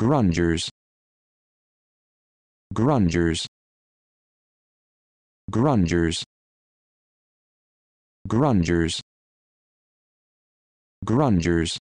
grungers grungers grungers grungers grungers